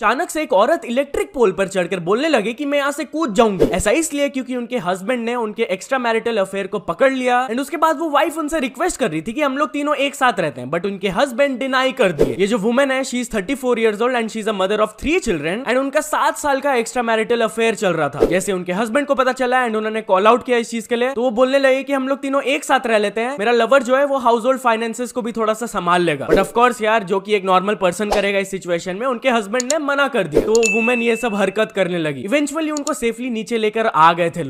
अचानक से एक औरत इलेक्ट्रिक पोल पर चढ़कर बोलने लगे कि मैं यहाँ से कूद जाऊंगी ऐसा इसलिए क्योंकि उनके हस्बैंड ने उनके एक्स्ट्रा मैरिटल अफेयर को पकड़ लिया एंड उसके बाद वो वाइफ उनसे रिक्वेस्ट कर रही थी कि हम लोग तीनों एक साथ रहते हैं बट उनके हस्बैंड डिनाई कर दिए ये जो वुमन है she is thirty four years old and she is a mother of three children and उनका सात साल का एक्स्ट्रा मैरिटल अफेयर चल रहा था जैसे उनके हस्बैंड को पता चला एंड उन्होंने कॉल आउट किया इस चीज के लिए तो वो बोलने लगे की हम लोग तीनों एक साथ रह लेते हैं मेरा लवर जो है वो हाउस होल्ड फाइनेंस को भी थोड़ा सा संभाल लेगा बट ऑफकोर्स यार जो की एक नॉर्मल पर्सन करेगा इस सिचुएशन में उनके हस्बैंड ने मना कर दिया तो वुमेन ये सब हरकत करने लगी इवेंचुअली उनको सेफली नीचे लेकर आ गए थे